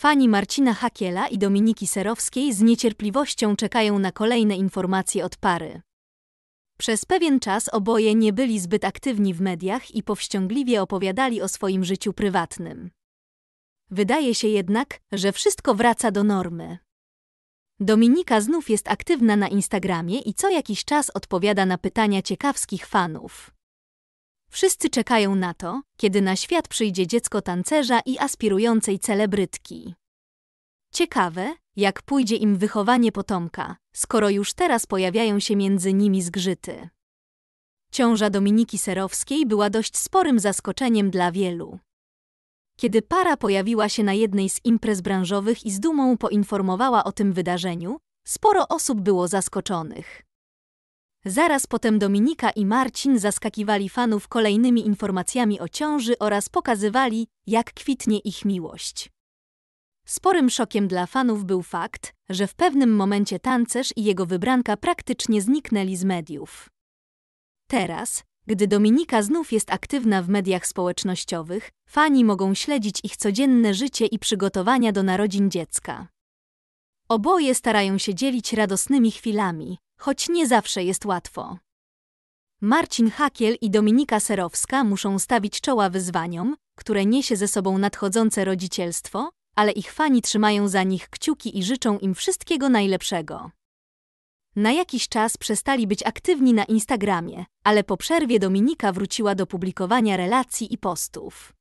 Fani Marcina Hakiela i Dominiki Serowskiej z niecierpliwością czekają na kolejne informacje od pary. Przez pewien czas oboje nie byli zbyt aktywni w mediach i powściągliwie opowiadali o swoim życiu prywatnym. Wydaje się jednak, że wszystko wraca do normy. Dominika znów jest aktywna na Instagramie i co jakiś czas odpowiada na pytania ciekawskich fanów. Wszyscy czekają na to, kiedy na świat przyjdzie dziecko tancerza i aspirującej celebrytki. Ciekawe, jak pójdzie im wychowanie potomka, skoro już teraz pojawiają się między nimi zgrzyty. Ciąża Dominiki Serowskiej była dość sporym zaskoczeniem dla wielu. Kiedy para pojawiła się na jednej z imprez branżowych i z dumą poinformowała o tym wydarzeniu, sporo osób było zaskoczonych. Zaraz potem Dominika i Marcin zaskakiwali fanów kolejnymi informacjami o ciąży oraz pokazywali, jak kwitnie ich miłość. Sporym szokiem dla fanów był fakt, że w pewnym momencie tancerz i jego wybranka praktycznie zniknęli z mediów. Teraz, gdy Dominika znów jest aktywna w mediach społecznościowych, fani mogą śledzić ich codzienne życie i przygotowania do narodzin dziecka. Oboje starają się dzielić radosnymi chwilami, choć nie zawsze jest łatwo. Marcin Hakiel i Dominika Serowska muszą stawić czoła wyzwaniom, które niesie ze sobą nadchodzące rodzicielstwo, ale ich fani trzymają za nich kciuki i życzą im wszystkiego najlepszego. Na jakiś czas przestali być aktywni na Instagramie, ale po przerwie Dominika wróciła do publikowania relacji i postów.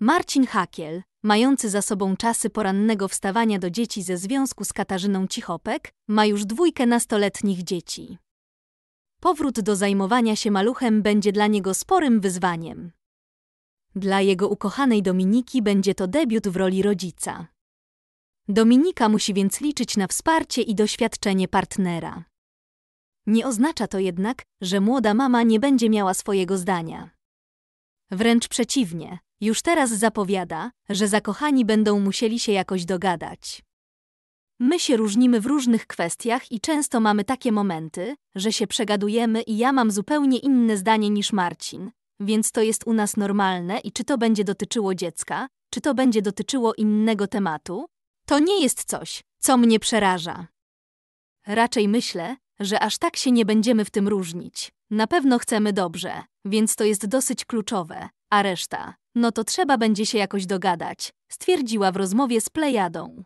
Marcin Hakiel, mający za sobą czasy porannego wstawania do dzieci ze związku z Katarzyną Cichopek, ma już dwójkę nastoletnich dzieci. Powrót do zajmowania się maluchem będzie dla niego sporym wyzwaniem. Dla jego ukochanej Dominiki będzie to debiut w roli rodzica. Dominika musi więc liczyć na wsparcie i doświadczenie partnera. Nie oznacza to jednak, że młoda mama nie będzie miała swojego zdania. Wręcz przeciwnie, już teraz zapowiada, że zakochani będą musieli się jakoś dogadać. My się różnimy w różnych kwestiach i często mamy takie momenty, że się przegadujemy i ja mam zupełnie inne zdanie niż Marcin, więc to jest u nas normalne i czy to będzie dotyczyło dziecka, czy to będzie dotyczyło innego tematu, to nie jest coś, co mnie przeraża. Raczej myślę, że aż tak się nie będziemy w tym różnić. Na pewno chcemy dobrze, więc to jest dosyć kluczowe, a reszta? No to trzeba będzie się jakoś dogadać, stwierdziła w rozmowie z Plejadą.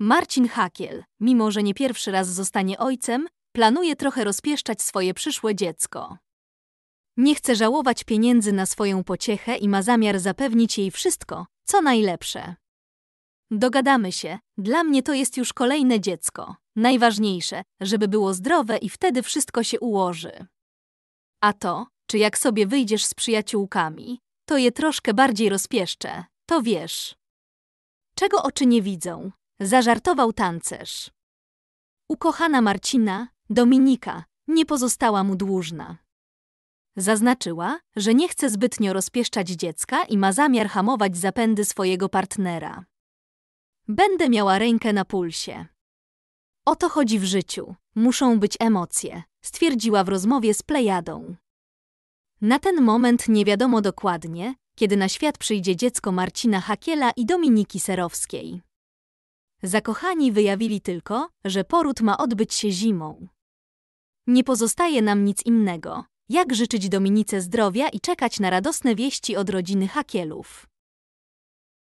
Marcin Hakiel, mimo że nie pierwszy raz zostanie ojcem, planuje trochę rozpieszczać swoje przyszłe dziecko. Nie chce żałować pieniędzy na swoją pociechę i ma zamiar zapewnić jej wszystko, co najlepsze. Dogadamy się, dla mnie to jest już kolejne dziecko. Najważniejsze, żeby było zdrowe i wtedy wszystko się ułoży. A to, czy jak sobie wyjdziesz z przyjaciółkami, to je troszkę bardziej rozpieszczę, to wiesz. Czego oczy nie widzą? Zażartował tancerz. Ukochana Marcina, Dominika, nie pozostała mu dłużna. Zaznaczyła, że nie chce zbytnio rozpieszczać dziecka i ma zamiar hamować zapędy swojego partnera. Będę miała rękę na pulsie. O to chodzi w życiu. Muszą być emocje, stwierdziła w rozmowie z Plejadą. Na ten moment nie wiadomo dokładnie, kiedy na świat przyjdzie dziecko Marcina Hakiela i Dominiki Serowskiej. Zakochani wyjawili tylko, że poród ma odbyć się zimą. Nie pozostaje nam nic innego, jak życzyć Dominice zdrowia i czekać na radosne wieści od rodziny Hakielów.